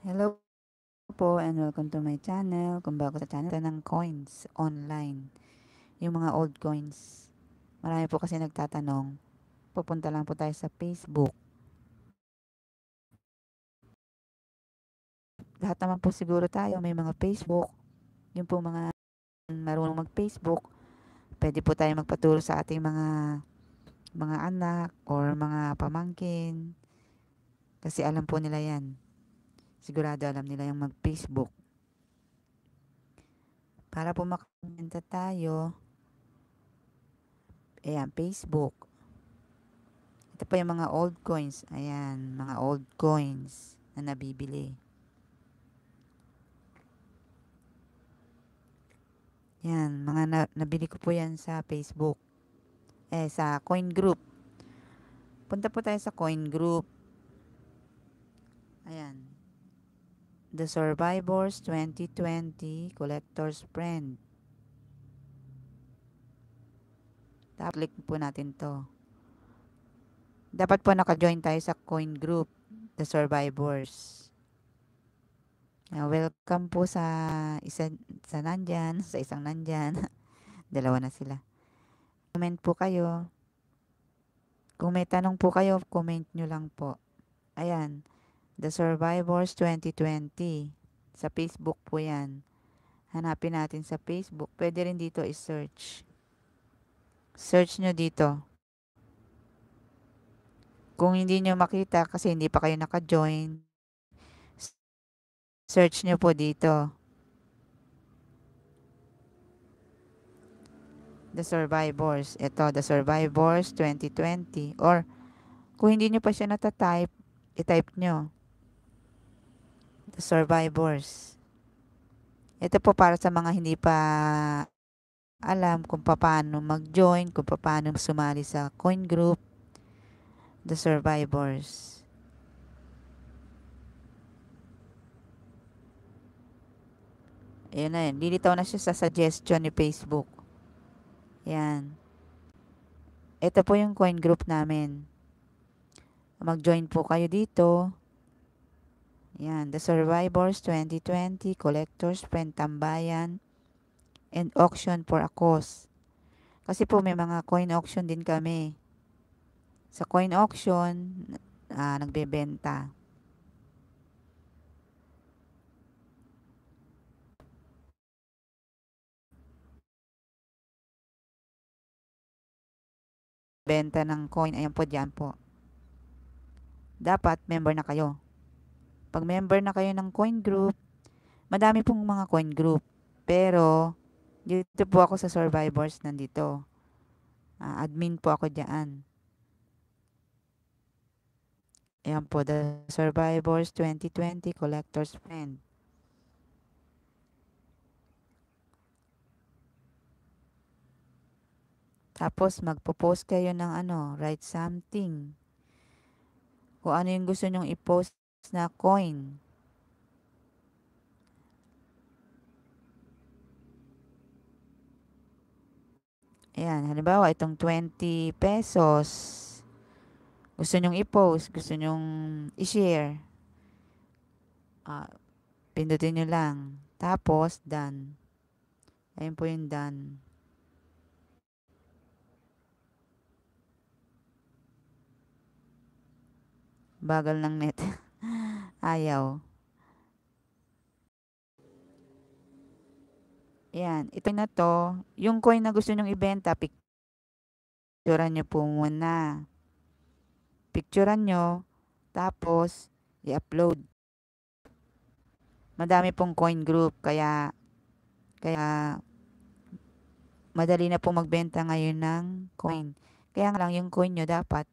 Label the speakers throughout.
Speaker 1: Hello po and welcome to my channel. Kung bago sa channel, ito ng coins online. Yung mga old coins. Marami po kasi nagtatanong. Pupunta lang po tayo sa Facebook. Lahat naman po siguro tayo may mga Facebook. Yung po mga marunong mag-Facebook. Pwede po tayo magpaturo sa ating mga mga anak or mga pamangkin. Kasi alam po nila yan. Sigurado alam nila yung mag-Facebook. Para po makomenta tayo, ayan, Facebook. Ito pa yung mga old coins. Ayan, mga old coins na nabibili. Yan, mga na, nabili ko po yan sa Facebook. Eh, sa coin group. Punta po tayo sa coin group. Ayan. The Survivors 2020 Collector's Friend. Tap click po natin to. Dapat po naka-join tayo sa coin group, The Survivors. Now, welcome po sa isa sa nandyan, sa isang nandyan. Dalawa na sila. Comment po kayo. Kung may tanong po kayo, comment nyo lang po. Ayan. The Survivors 2020. Sa Facebook po yan. Hanapin natin sa Facebook. Pwede rin dito i-search. Search nyo dito. Kung hindi nyo makita kasi hindi pa kayo naka-join, search nyo po dito. The Survivors. Ito, The Survivors 2020. Or, kung hindi nyo pa siya natatype, i-type nyo survivors. Ito po para sa mga hindi pa alam kung paano mag-join, kung paano sumali sa coin group, the survivors. Ayan na yun. Lilitaw na siya sa suggestion ni Facebook. Ayan. Ito po yung coin group namin. Mag-join po kayo dito. Yan, The Survivors 2020, Collectors, Pentambayan, and Auction for a Cause. Kasi po may mga coin auction din kami. Sa coin auction, uh, nagbebenta. Benta ng coin. Ayan po, dyan po. Dapat member na kayo. Pag member na kayo ng coin group, madami pong mga coin group. Pero, dito po ako sa survivors nandito. Uh, admin po ako dyan. Ayan po, The Survivors 2020 Collector's Friend. Tapos, magpo-post kayo ng ano, write something. Kung ano yung gusto nyong i-post na coin. Ayan, halimbawa itong 20 pesos, gusto nyong i-post, gusto nyong i-share. Uh, pindutin nyo lang. Tapos, done. Ayan po yung done. Bagal ng net. Ayaw. Yan. Ito na to. Yung coin na gusto nyong ibenta, picturean nyo po muna. Picturean nyo. Tapos, i-upload. Madami pong coin group. Kaya, kaya, madali na po magbenta ngayon ng coin. Kaya lang, yung coin nyo dapat,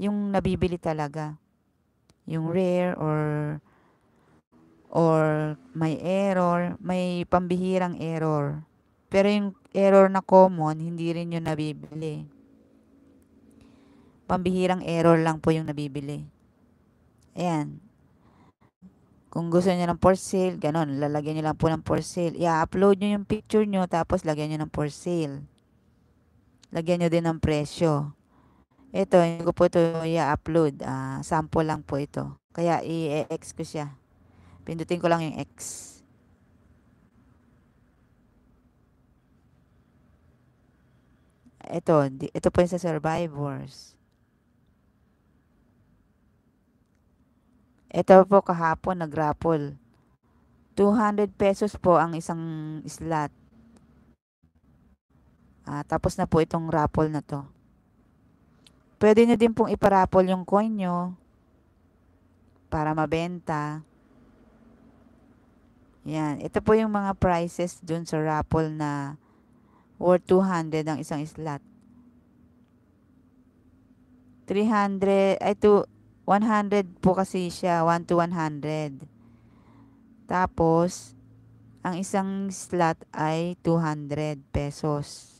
Speaker 1: yung nabibili talaga yung rare or or may error, may pambihirang error. Pero yung error na common, hindi rin yun nabibili. Pambihirang error lang po yung nabibili. Ayan. Kung gusto niyo ng for sale, ganun, lalagyan niyo lang po ng for sale. I-upload niyo yung picture niyo tapos lagyan niyo ng for sale. Lagyan niyo din ng presyo. Ito, hindi ko po ito i-upload. Uh, sample lang po ito. Kaya i-X ko siya. Pindutin ko lang yung X. Ito, ito po yung sa survivors. Ito po kahapon nag-raffle. 200 pesos po ang isang slot. Uh, tapos na po itong raffle na to. Pwede nyo din pong iparapol yung coin nyo para mabenta. Yan. Ito po yung mga prices dun sa raffle na worth 200 ang isang slot. 300, ay to 100 po kasi siya. 1 to 100. Tapos, ang isang slot ay 200 pesos.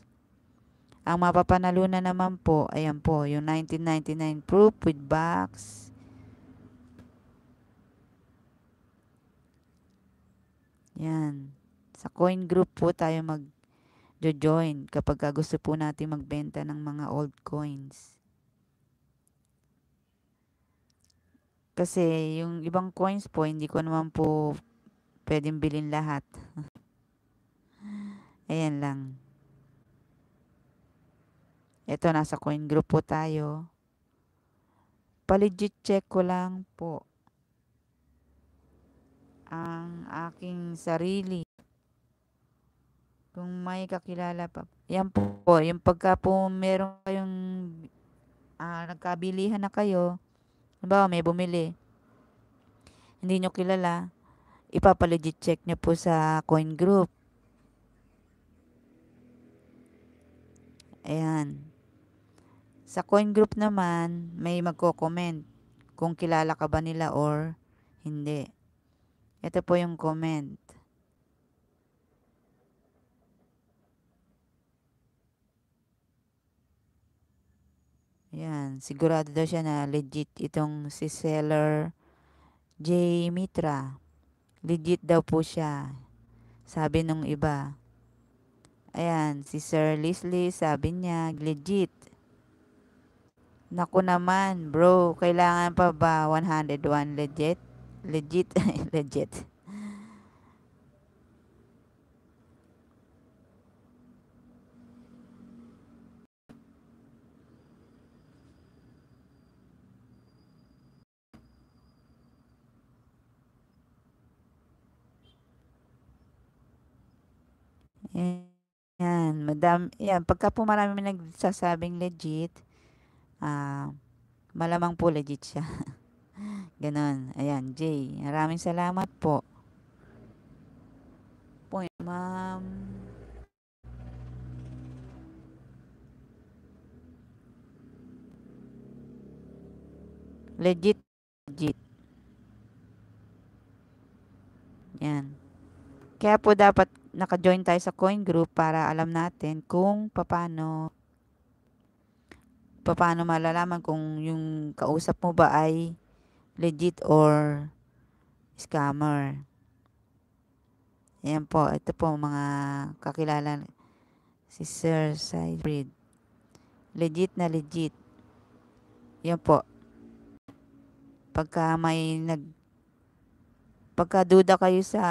Speaker 1: Ang mapapanalunan naman po, ayan po, yung 1999 proof with box. Yan. Sa coin group po tayo mag jo join kapag gusto po natin magbenta ng mga old coins. Kasi yung ibang coins po, hindi ko naman po pwedeng bilhin lahat. Ayan lang. Ito, nasa coin group po tayo. Paligit check ko lang po ang aking sarili. Kung may kakilala pa. Yan po, yung pagka po meron kayong uh, nagkabilihan na kayo, ba may bumili, hindi nyo kilala, ipapalegit check nyo po sa coin group. Ayan. Sa coin group naman, may magko-comment kung kilala ka ba nila or hindi. Ito po yung comment. Yan, sigurado daw siya na legit itong si seller J. Mitra. Legit daw po siya. Sabi nung iba. Ayan, si Sir Leslie sabi niya, legit. Naku naman, bro. Kailangan pa ba 101 legit? Legit? legit. Yan, madam. Yan, pagka po marami nagsasabing legit, uh, malamang po legit siya. Ganon. Ayan, Jay. Maraming salamat po. Point, ma'am. Legit. Legit. Yan. Kaya po dapat naka-join tayo sa coin group para alam natin kung paano paano malalaman kung yung kausap mo ba ay legit or scammer. Ayan po, ito po mga kakilala si Sir Sidebried. Legit na legit. Yan po. Pagka may nag pagka duda kayo sa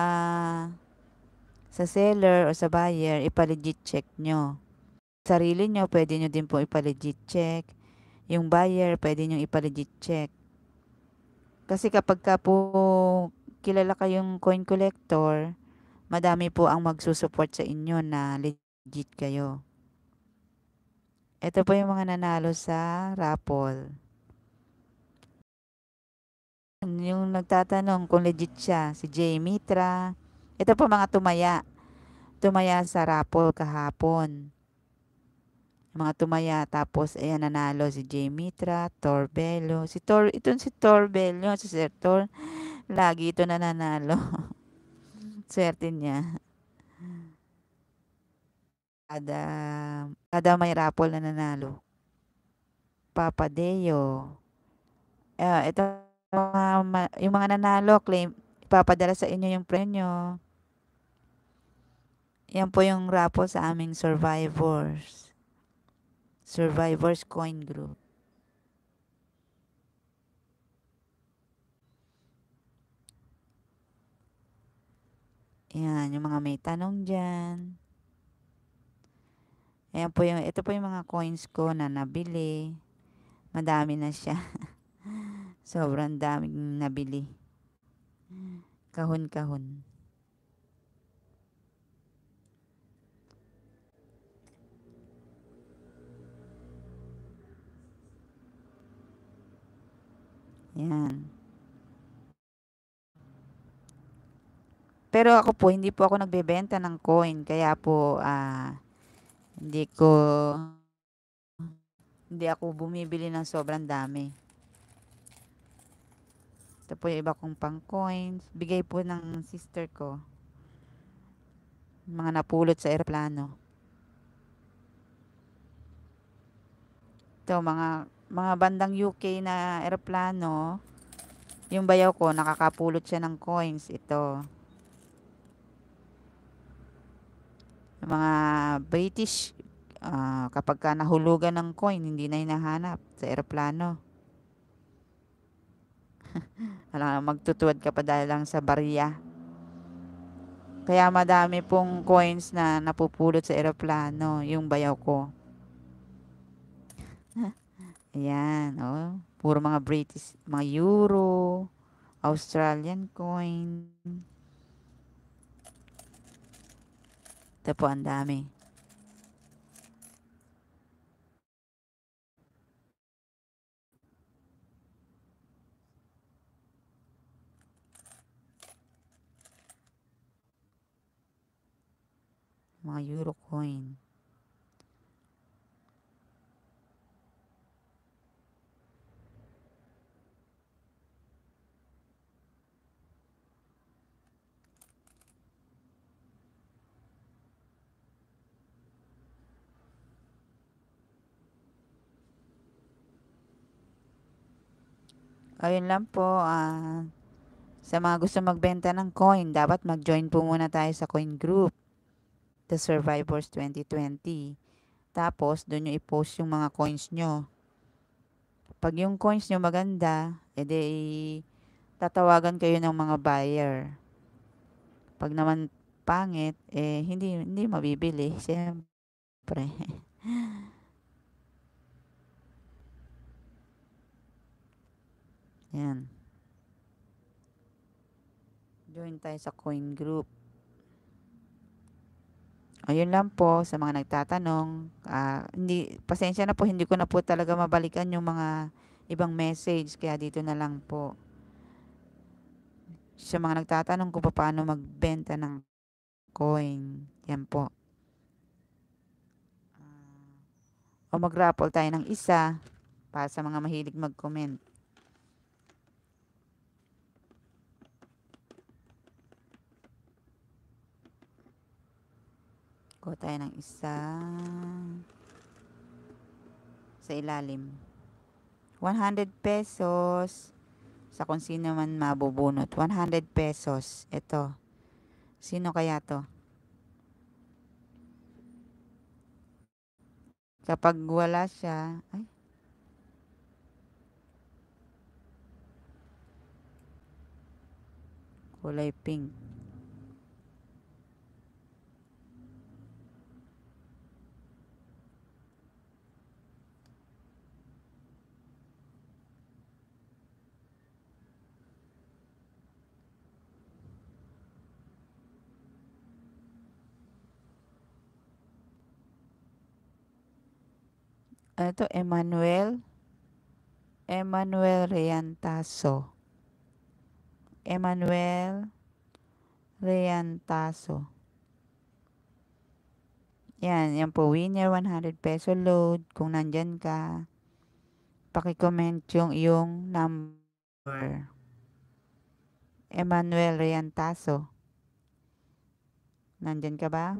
Speaker 1: sa seller o sa buyer, ipa-legit check nyo sarili nyo, pwede nyo din po ipaligit check. Yung buyer, pwede nyo ipaligit check. Kasi kapag ka po kilala kayong coin collector, madami po ang magsusupport sa inyo na legit kayo. Ito po yung mga nanalo sa raffle. Yung nagtatanong kung legit siya, si Jay Mitra. Ito po mga tumaya. Tumaya sa raffle kahapon mga tumaya. Tapos, ayan, nanalo si Jay Mitra, Torbello. Si Tor, itong si Torbello, si Sir Tor, lagi ito nananalo. Swerte niya. Kada, kada may rapol na nanalo. Papa Deo. Uh, ito, uh, yung mga nanalo, claim, ipapadala sa inyo yung premyo. Yan po yung rapo sa aming survivors. Survivors Coin Group. Ayan, yung mga may tanong dyan. Ayan po yung, ito po yung mga coins ko na nabili. Madami na siya. Sobrang daming nabili. Kahon-kahon. Yan. Pero ako po, hindi po ako nagbebenta ng coin. Kaya po, ah, hindi ko, hindi ako bumibili ng sobrang dami. Ito po yung iba kong pang coins. Bigay po ng sister ko. Mga napulot sa aeroplano. Ito, mga mga bandang UK na eroplano, yung bayaw ko, nakakapulot siya ng coins. Ito. Mga British, uh, kapag ka nahulugan ng coin, hindi na hinahanap sa eroplano. Alam, magtutuwad ka pa dahil lang sa barya. Kaya madami pong coins na napupulot sa eroplano yung bayaw ko. Ayan, oh. Puro mga British, mga euro, Australian coin. Ito po, ang dami. mga euro coin. Ayun lang po. Uh, sa mga gusto magbenta ng coin, dapat mag-join po muna tayo sa coin group. The Survivors 2020. Tapos, doon nyo i-post yung mga coins nyo. Pag yung coins nyo maganda, edi tatawagan kayo ng mga buyer. Pag naman pangit, eh, hindi, hindi mabibili. Siyempre. Yan. Join tayo sa coin group. Ayun lang po sa mga nagtatanong. Uh, hindi, pasensya na po, hindi ko na po talaga mabalikan yung mga ibang message. Kaya dito na lang po. Sa mga nagtatanong kung paano magbenta ng coin. Yan po. Uh, o mag tayo ng isa para sa mga mahilig mag-comment. Kuha tayo ng isa sa ilalim. 100 pesos sa kung sino man mabubunot. 100 pesos. Ito. Sino kaya to? Kapag wala siya, ay. Kulay pink. to, Emmanuel Emmanuel Reyantaso Emmanuel Reyantaso yan, yan po winner 100 peso load kung nandyan ka paki-comment yung iyong number Emmanuel Reyantaso nandyan ka ba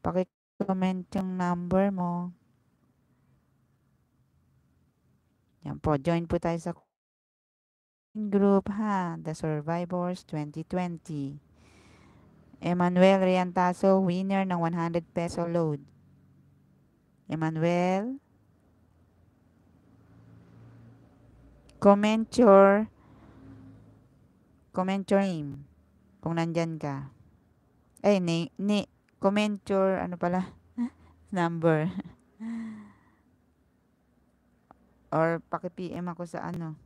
Speaker 1: paki-comment yung number mo Yan po, join po tayo sa group ha, The Survivors 2020. Emmanuel Riantaso, winner ng 100 peso load. Emmanuel. Comment your comment your name kung nandyan ka. Eh, ni, ni, comment your, ano pala, number. Or paki-PM ako sa ano.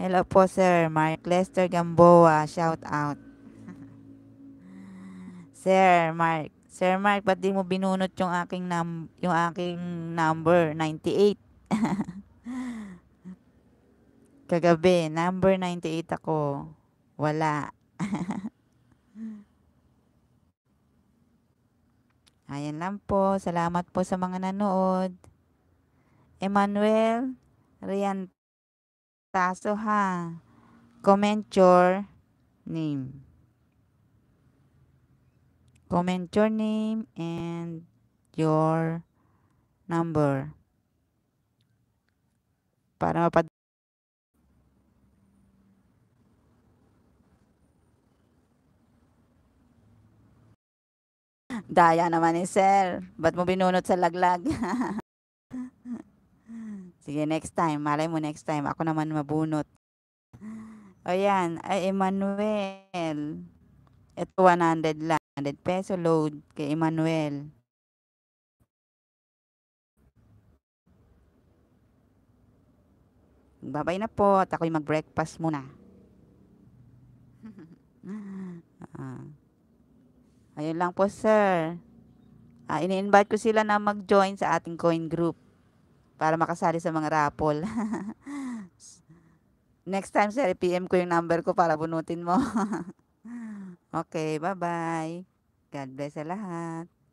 Speaker 1: Hello po sir, Mark Lester Gamboa, shout out. sir Mark, Sir Mark, pati mo binunot yung aking num yung aking number 98? Kagabi, number 98 ako. Wala. Ayan lang po. Salamat po sa mga nanood. Emmanuel Rian Taso ha. Comment your name. Comment your name and your number. Para mapadala. Daya naman ni eh, sir. Ba't mo binunot sa laglag? Sige, next time. Malay mo next time. Ako naman mabunot. O yan, ay Emmanuel. Ito 100 lang. 100 peso load kay Emmanuel. Babay na po at ako'y mag-breakfast muna. ah. Ayun lang po, sir. Ah, ini-invite ko sila na mag-join sa ating coin group para makasali sa mga raffle. Next time, sir, PM ko yung number ko para bunutin mo. okay, bye-bye. God bless sa lahat.